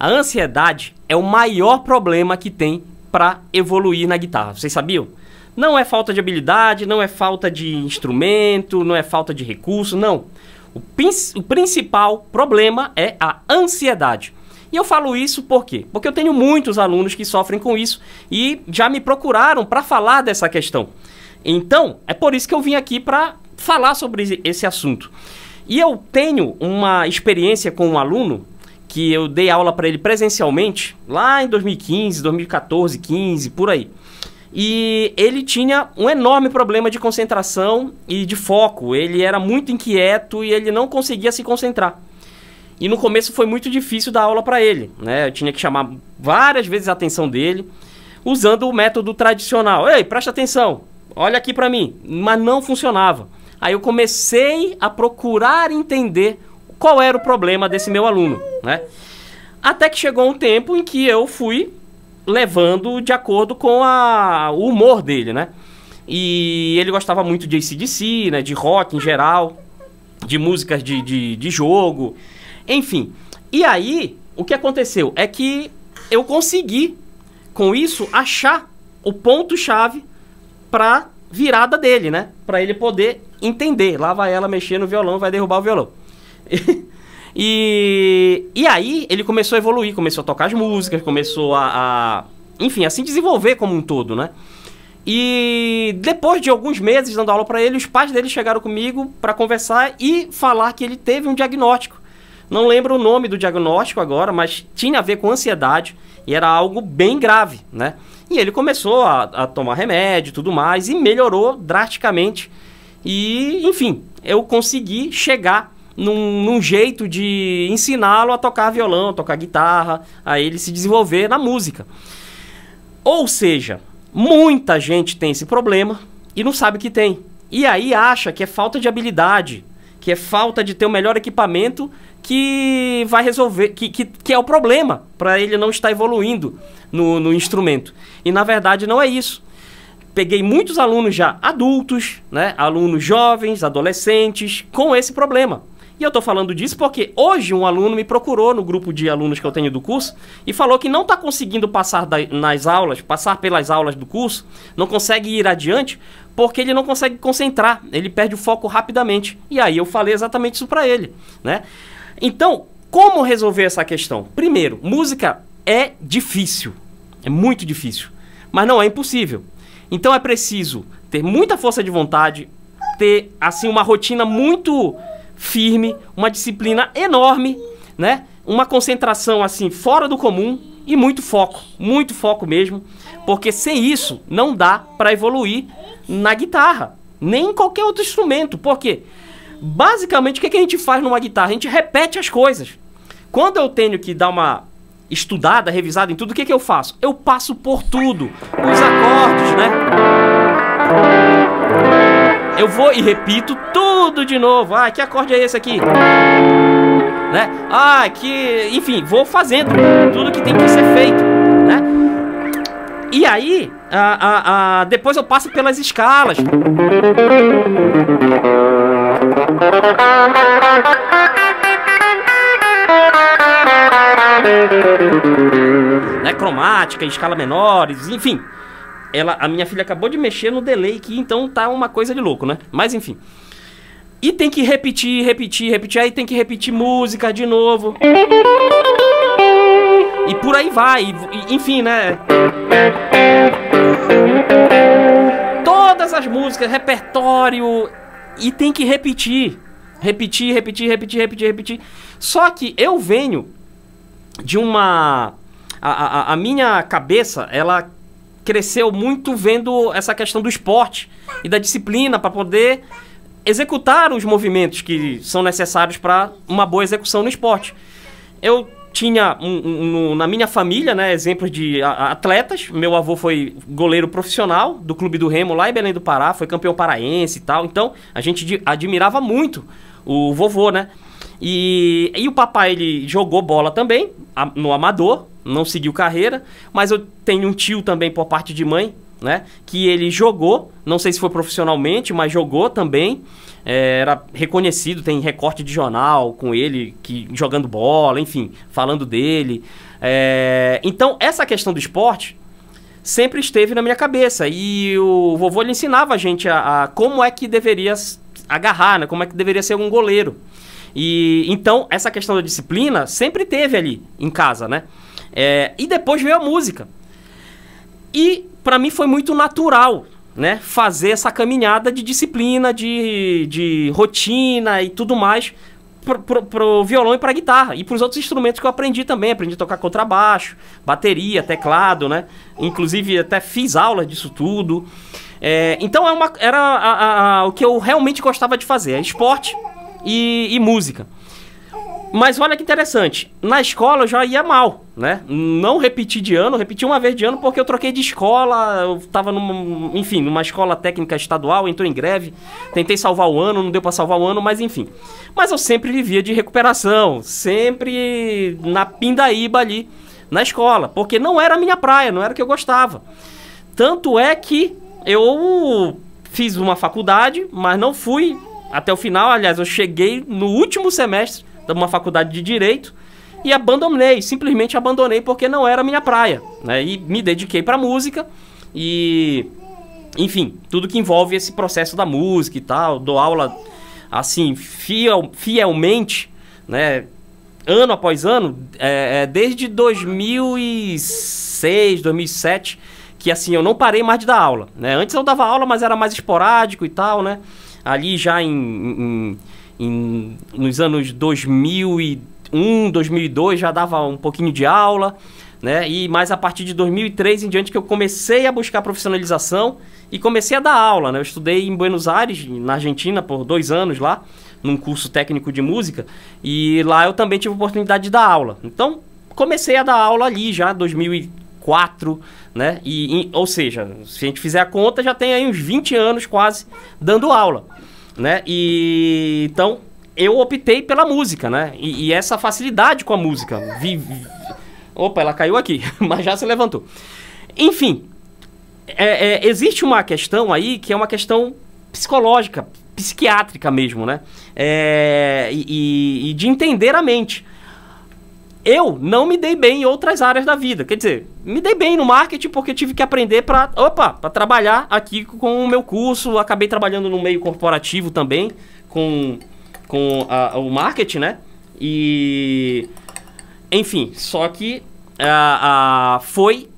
A ansiedade é o maior problema que tem para evoluir na guitarra. Vocês sabiam? Não é falta de habilidade, não é falta de instrumento, não é falta de recurso, não. O, o principal problema é a ansiedade. E eu falo isso por quê? Porque eu tenho muitos alunos que sofrem com isso e já me procuraram para falar dessa questão. Então, é por isso que eu vim aqui para falar sobre esse assunto. E eu tenho uma experiência com um aluno que eu dei aula para ele presencialmente, lá em 2015, 2014, 15, por aí. E ele tinha um enorme problema de concentração e de foco. Ele era muito inquieto e ele não conseguia se concentrar. E no começo foi muito difícil dar aula para ele, né? Eu tinha que chamar várias vezes a atenção dele, usando o método tradicional. Ei, presta atenção. Olha aqui para mim, mas não funcionava. Aí eu comecei a procurar entender qual era o problema desse meu aluno, né? Até que chegou um tempo em que eu fui levando de acordo com a, o humor dele, né? E ele gostava muito de ACDC, né? De rock em geral, de músicas de, de, de jogo, enfim. E aí, o que aconteceu? É que eu consegui, com isso, achar o ponto-chave pra virada dele, né? Pra ele poder entender. Lá vai ela mexer no violão, vai derrubar o violão. e, e aí ele começou a evoluir, começou a tocar as músicas, começou a, a enfim, assim desenvolver como um todo, né? E depois de alguns meses dando aula para ele, os pais dele chegaram comigo para conversar e falar que ele teve um diagnóstico. Não lembro o nome do diagnóstico agora, mas tinha a ver com ansiedade e era algo bem grave, né? E ele começou a, a tomar remédio e tudo mais e melhorou drasticamente. E, enfim, eu consegui chegar num, num jeito de ensiná-lo a tocar violão, tocar guitarra, a ele se desenvolver na música. Ou seja, muita gente tem esse problema e não sabe que tem. E aí acha que é falta de habilidade, que é falta de ter o melhor equipamento que vai resolver, que, que, que é o problema para ele não estar evoluindo no, no instrumento. E na verdade não é isso peguei muitos alunos já adultos, né? alunos jovens, adolescentes, com esse problema. E eu tô falando disso porque hoje um aluno me procurou no grupo de alunos que eu tenho do curso e falou que não está conseguindo passar da, nas aulas, passar pelas aulas do curso, não consegue ir adiante porque ele não consegue concentrar, ele perde o foco rapidamente. E aí eu falei exatamente isso para ele, né? Então, como resolver essa questão? Primeiro, música é difícil, é muito difícil, mas não é impossível. Então é preciso ter muita força de vontade, ter assim uma rotina muito firme, uma disciplina enorme, né? Uma concentração assim fora do comum e muito foco, muito foco mesmo, porque sem isso não dá para evoluir na guitarra, nem em qualquer outro instrumento. Por quê? Basicamente, o que, que a gente faz numa guitarra? A gente repete as coisas. Quando eu tenho que dar uma estudada, revisada em tudo, o que, que eu faço? Eu passo por tudo. Os acordes, né? eu vou e repito tudo de novo. Ah, que acorde é esse aqui? Né? Ah, que. Enfim, vou fazendo tudo que tem que ser feito. Né? E aí, a, a, a, depois eu passo pelas escalas. Né, cromática, escala menores, enfim ela, a minha filha acabou de mexer no delay aqui, então tá uma coisa de louco, né? Mas enfim. E tem que repetir, repetir, repetir, aí tem que repetir música de novo. E por aí vai, e, enfim, né? Todas as músicas, repertório, e tem que repetir. Repetir, repetir, repetir, repetir, repetir. Só que eu venho de uma. A, a, a minha cabeça, ela cresceu muito vendo essa questão do esporte e da disciplina para poder executar os movimentos que são necessários para uma boa execução no esporte. Eu tinha um, um, na minha família, né, exemplos de atletas. Meu avô foi goleiro profissional do Clube do Remo lá em Belém do Pará, foi campeão paraense e tal. Então, a gente admirava muito o vovô, né? E, e o papai, ele jogou bola também, no amador, não seguiu carreira, mas eu tenho um tio também por parte de mãe, né? Que ele jogou, não sei se foi profissionalmente, mas jogou também. É, era reconhecido, tem recorte de jornal com ele, que jogando bola, enfim, falando dele. É, então, essa questão do esporte sempre esteve na minha cabeça. E o vovô ele ensinava a gente a, a como é que deveria agarrar, né? Como é que deveria ser um goleiro. E então essa questão da disciplina sempre teve ali em casa, né? É, e depois veio a música. E para mim foi muito natural, né? Fazer essa caminhada de disciplina, de, de rotina e tudo mais pro, pro, pro violão e pra guitarra. E pros outros instrumentos que eu aprendi também. Aprendi a tocar contrabaixo, bateria, teclado, né? Inclusive até fiz aula disso tudo. É, então é uma, era a, a, a, o que eu realmente gostava de fazer: esporte e, e, música. Mas olha que interessante, na escola eu já ia mal, né? Não repeti de ano, repeti uma vez de ano porque eu troquei de escola, eu tava numa, enfim, numa escola técnica estadual, entrou em greve, tentei salvar o ano, não deu para salvar o ano, mas enfim. Mas eu sempre vivia de recuperação, sempre na pindaíba ali, na escola, porque não era a minha praia, não era o que eu gostava. Tanto é que eu fiz uma faculdade, mas não fui até o final. Aliás, eu cheguei no último semestre de uma faculdade de direito e abandonei, simplesmente abandonei porque não era minha praia, né? E me dediquei para música e enfim, tudo que envolve esse processo da música e tal, dou aula assim fiel, fielmente, né? Ano após ano, é, é desde 2006, 2007 que assim, eu não parei mais de dar aula, né? Antes eu dava aula, mas era mais esporádico e tal, né? Ali já em, em, em nos anos 2001, 2002 já dava um pouquinho de aula, né? E mais a partir de 2003 em diante que eu comecei a buscar profissionalização e comecei a dar aula, né? Eu estudei em Buenos Aires, na Argentina, por dois anos lá, num curso técnico de música, e lá eu também tive oportunidade de dar aula. Então, comecei a dar aula ali já, 2003, 4, né? E, e, ou seja, se a gente fizer a conta, já tem aí uns 20 anos quase dando aula, né? E então eu optei pela música, né? E, e essa facilidade com a música. Vi, vi... Opa, ela caiu aqui, mas já se levantou. Enfim, é, é, existe uma questão aí que é uma questão psicológica, psiquiátrica mesmo, né? É, e, e de entender a mente eu não me dei bem em outras áreas da vida. Quer dizer, me dei bem no marketing porque tive que aprender para, opa, para trabalhar aqui com o meu curso. Acabei trabalhando no meio corporativo também com com a, o marketing, né? E enfim, só que a, a, foi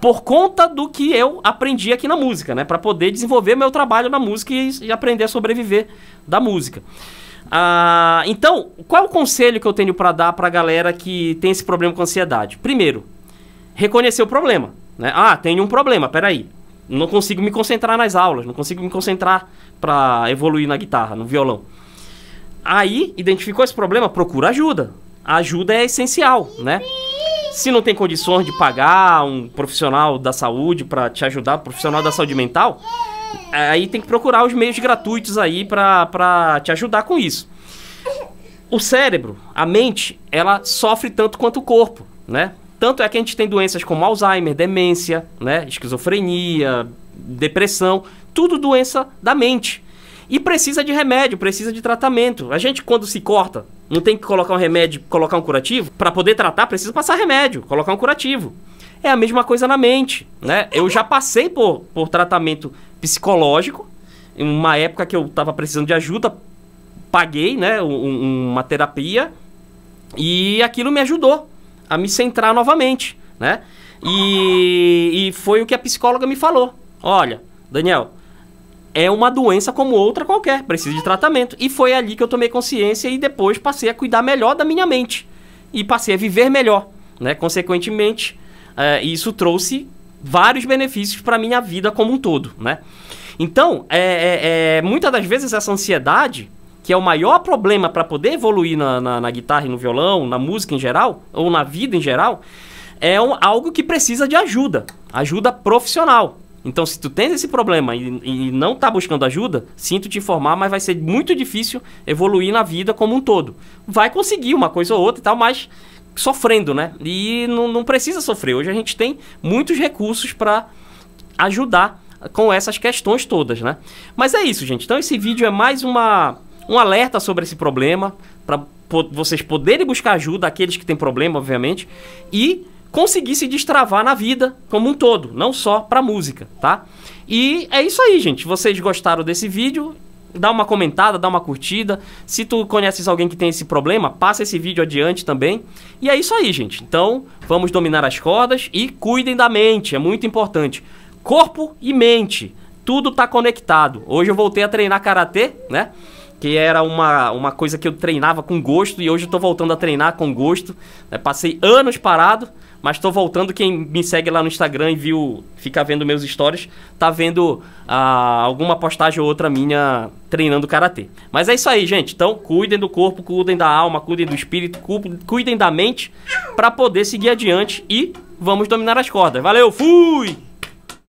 por conta do que eu aprendi aqui na música, né? Para poder desenvolver meu trabalho na música e, e aprender a sobreviver da música. Ah, então, qual o conselho que eu tenho para dar para a galera que tem esse problema com ansiedade? Primeiro, reconhecer o problema. Né? Ah, tenho um problema, peraí. Não consigo me concentrar nas aulas, não consigo me concentrar para evoluir na guitarra, no violão. Aí, identificou esse problema, procura ajuda. A ajuda é essencial, né? Se não tem condições de pagar um profissional da saúde para te ajudar, profissional da saúde mental, Aí tem que procurar os meios gratuitos aí para te ajudar com isso. O cérebro, a mente, ela sofre tanto quanto o corpo, né? Tanto é que a gente tem doenças como Alzheimer, demência, né? esquizofrenia, depressão, tudo doença da mente. E precisa de remédio, precisa de tratamento. A gente, quando se corta, não tem que colocar um remédio, colocar um curativo? Para poder tratar, precisa passar remédio, colocar um curativo. É a mesma coisa na mente, né? Eu já passei por, por tratamento psicológico, em uma época que eu estava precisando de ajuda, paguei, né, um, uma terapia e aquilo me ajudou a me centrar novamente, né? E, e foi o que a psicóloga me falou. Olha, Daniel, é uma doença como outra qualquer, precisa de tratamento. E foi ali que eu tomei consciência e depois passei a cuidar melhor da minha mente e passei a viver melhor, né? Consequentemente, é, e isso trouxe vários benefícios para minha vida como um todo, né? Então, é, é, é, muitas das vezes essa ansiedade, que é o maior problema para poder evoluir na, na, na, guitarra e no violão, na música em geral, ou na vida em geral, é um, algo que precisa de ajuda, ajuda profissional. Então, se tu tens esse problema e, e não está buscando ajuda, sinto te informar, mas vai ser muito difícil evoluir na vida como um todo. Vai conseguir uma coisa ou outra e tal, mas sofrendo, né? E não, não precisa sofrer. Hoje a gente tem muitos recursos para ajudar com essas questões todas, né? Mas é isso, gente. Então esse vídeo é mais uma, um alerta sobre esse problema para vocês poderem buscar ajuda aqueles que têm problema, obviamente, e conseguir se destravar na vida como um todo, não só para música, tá? E é isso aí, gente. Vocês gostaram desse vídeo? dá uma comentada, dá uma curtida. Se tu conheces alguém que tem esse problema, passa esse vídeo adiante também. E é isso aí, gente. Então, vamos dominar as cordas e cuidem da mente, é muito importante. Corpo e mente, tudo tá conectado. Hoje eu voltei a treinar karatê, né? que era uma, uma coisa que eu treinava com gosto e hoje eu tô voltando a treinar com gosto. Né? Passei anos parado, mas tô voltando. Quem me segue lá no Instagram e viu, fica vendo meus stories, tá vendo ah, alguma postagem ou outra minha treinando karatê. Mas é isso aí, gente. Então, cuidem do corpo, cuidem da alma, cuidem do espírito, cuidem da mente para poder seguir adiante e vamos dominar as cordas. Valeu, fui!